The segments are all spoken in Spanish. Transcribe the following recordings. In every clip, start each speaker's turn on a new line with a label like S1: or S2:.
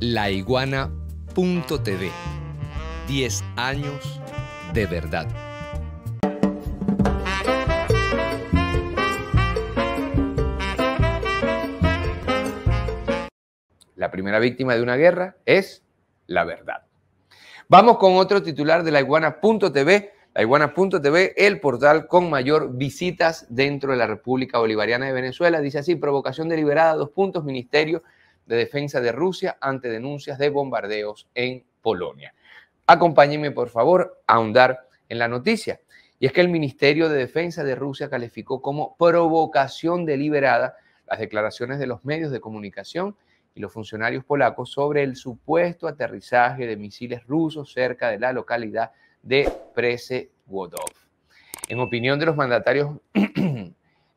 S1: laiguana.tv. 10 años de verdad. La primera víctima de una guerra es la verdad. Vamos con otro titular de laiguana.tv. Laiguana.tv, el portal con mayor visitas dentro de la República Bolivariana de Venezuela. Dice así, provocación deliberada, dos puntos, ministerio de Defensa de Rusia ante denuncias de bombardeos en Polonia. Acompáñenme, por favor, a ahondar en la noticia. Y es que el Ministerio de Defensa de Rusia calificó como provocación deliberada las declaraciones de los medios de comunicación y los funcionarios polacos sobre el supuesto aterrizaje de misiles rusos cerca de la localidad de Prese En opinión de los mandatarios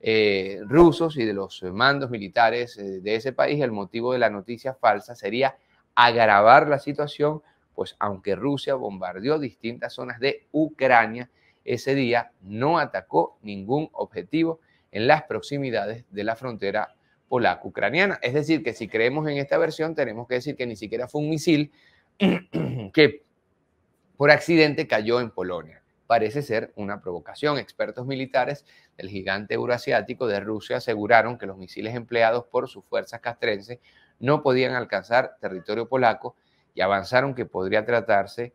S1: Eh, rusos y de los mandos militares eh, de ese país, el motivo de la noticia falsa sería agravar la situación, pues aunque Rusia bombardeó distintas zonas de Ucrania, ese día no atacó ningún objetivo en las proximidades de la frontera polaco-ucraniana. Es decir, que si creemos en esta versión, tenemos que decir que ni siquiera fue un misil que por accidente cayó en Polonia parece ser una provocación. Expertos militares del gigante euroasiático de Rusia aseguraron que los misiles empleados por sus fuerzas castrenses no podían alcanzar territorio polaco y avanzaron que podría tratarse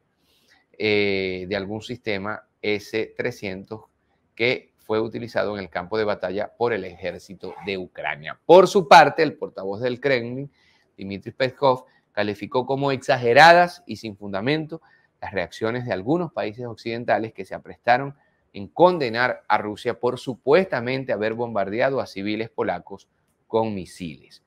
S1: eh, de algún sistema S-300 que fue utilizado en el campo de batalla por el ejército de Ucrania. Por su parte, el portavoz del Kremlin, Dmitry Peskov, calificó como exageradas y sin fundamento las reacciones de algunos países occidentales que se aprestaron en condenar a Rusia por supuestamente haber bombardeado a civiles polacos con misiles.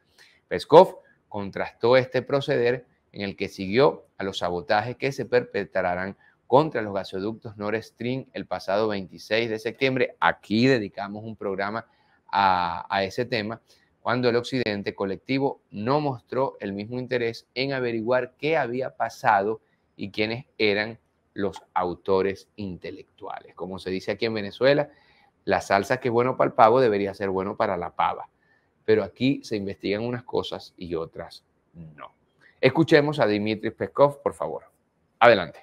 S1: Peskov contrastó este proceder en el que siguió a los sabotajes que se perpetrarán contra los gasoductos Nord Stream el pasado 26 de septiembre. Aquí dedicamos un programa a, a ese tema, cuando el occidente colectivo no mostró el mismo interés en averiguar qué había pasado y quiénes eran los autores intelectuales. Como se dice aquí en Venezuela, la salsa que es bueno para el pavo debería ser bueno para la pava. Pero aquí se investigan unas cosas y otras no. Escuchemos a Dmitry Peskov, por favor. Adelante.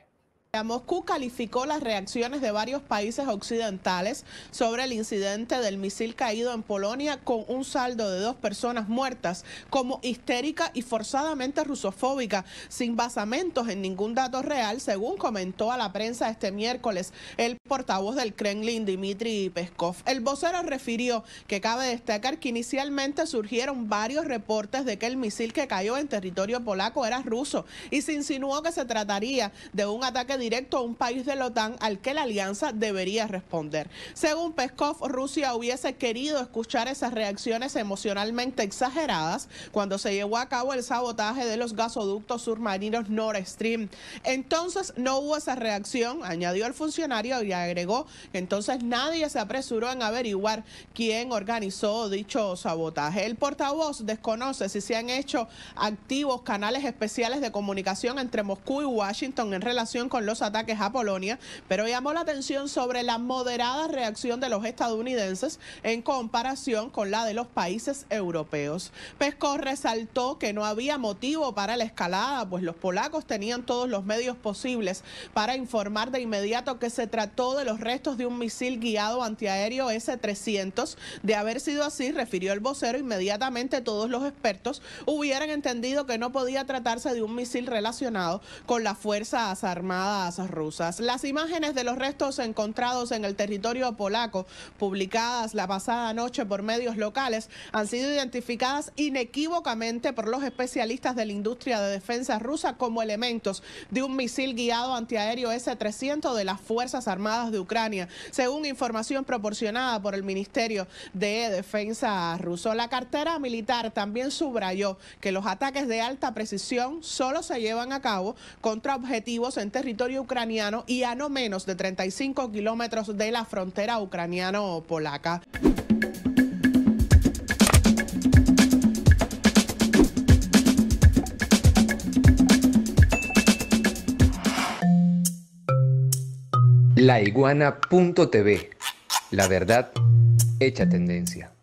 S2: Moscú calificó las reacciones de varios países occidentales sobre el incidente del misil caído en Polonia con un saldo de dos personas muertas como histérica y forzadamente rusofóbica, sin basamentos en ningún dato real, según comentó a la prensa este miércoles el portavoz del Kremlin, Dmitry Peskov. El vocero refirió que cabe destacar que inicialmente surgieron varios reportes de que el misil que cayó en territorio polaco era ruso y se insinuó que se trataría de un ataque directo a un país de la OTAN al que la alianza debería responder. Según Peskov, Rusia hubiese querido escuchar esas reacciones emocionalmente exageradas cuando se llevó a cabo el sabotaje de los gasoductos submarinos Nord Stream. Entonces no hubo esa reacción, añadió el funcionario y agregó que entonces nadie se apresuró en averiguar quién organizó dicho sabotaje. El portavoz desconoce si se han hecho activos canales especiales de comunicación entre Moscú y Washington en relación con los ataques a Polonia, pero llamó la atención sobre la moderada reacción de los estadounidenses en comparación con la de los países europeos. Pesco resaltó que no había motivo para la escalada, pues los polacos tenían todos los medios posibles para informar de inmediato que se trató de los restos de un misil guiado antiaéreo S-300. De haber sido así, refirió el vocero, inmediatamente todos los expertos hubieran entendido que no podía tratarse de un misil relacionado con las Fuerzas Armadas rusas. Las imágenes de los restos encontrados en el territorio polaco, publicadas la pasada noche por medios locales, han sido identificadas inequívocamente por los especialistas de la industria de defensa rusa como elementos de un misil guiado antiaéreo S-300 de las Fuerzas Armadas de Ucrania, según información proporcionada por el Ministerio de Defensa ruso. La cartera militar también subrayó que los ataques de alta precisión solo se llevan a cabo contra objetivos en territorio ucraniano y a no menos de 35 kilómetros de la frontera ucraniano-polaca.
S1: La iguana.tv. La verdad hecha tendencia.